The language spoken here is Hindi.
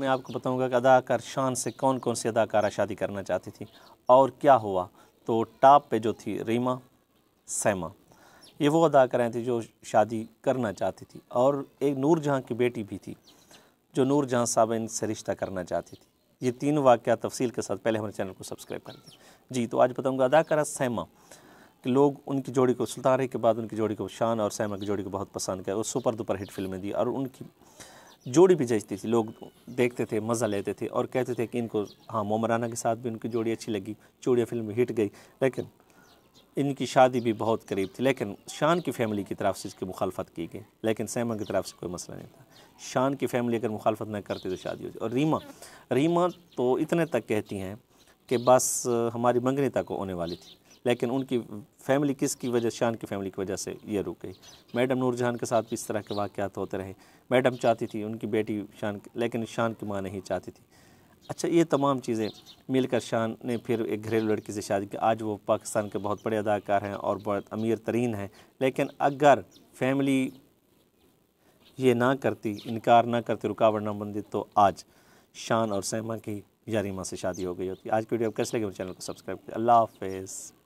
मैं आपको बताऊंगा कि अदाकार शान से कौन कौन सी अदाकारा शादी करना चाहती थी और क्या हुआ तो टॉप पे जो थी रीमा सैमा ये वो अदाकाराएँ थी जो शादी करना चाहती थी और एक नूर जहाँ की बेटी भी थी जो नूर जहाँ साहब इनसे रिश्ता करना चाहती थी ये तीन वाक़ तफसील के साथ पहले हमारे चैनल को सब्सक्राइब कर दें जी तो आज बताऊँगा अदाकारा सैमा कि लोग उनकी जोड़ी को सुल्तान के बाद उनकी जोड़ी को शान और सैमा की जोड़ी को बहुत पसंद किया और सुपर दुपर हिट फिल्में दी और उनकी जोड़ी भी जजती थी लोग देखते थे मज़ा लेते थे और कहते थे कि इनको हाँ मोमराना के साथ भी उनकी जोड़ी अच्छी लगी चूड़िया फिल्म हिट गई लेकिन इनकी शादी भी बहुत करीब थी लेकिन शान की फैमिली की तरफ से इसकी मुखालफत की गई लेकिन सैमा की तरफ से कोई मसला नहीं था शान की फैमिली अगर मुखालफत ना करती तो शादी हो जाए और रीमा रीमा तो इतने तक कहती हैं कि बस हमारी मंगनी तक होने वाली थी लेकिन उनकी फैमिली किसकी वजह शान की फैमिली की वजह से ये रुक गई मैडम नूरजहान के साथ भी इस तरह के वाक़ात होते रहे मैडम चाहती थी उनकी बेटी शान लेकिन शान की माँ नहीं चाहती थी अच्छा ये तमाम चीज़ें मिलकर शान ने फिर एक घरेलू लड़की से शादी की आज वो पाकिस्तान के बहुत बड़े अदाकार हैं और बहुत अमीर तरीन हैं लेकिन अगर फैमिली ये ना करती इनकार ना करती रुकावट ना बनती तो आज शान और सहमा की माँ से शादी हो गई होती है आज की वीडियो कैसे लगे मेरे चैनल को सब्सक्राइब करें अल्लाह हाफिज़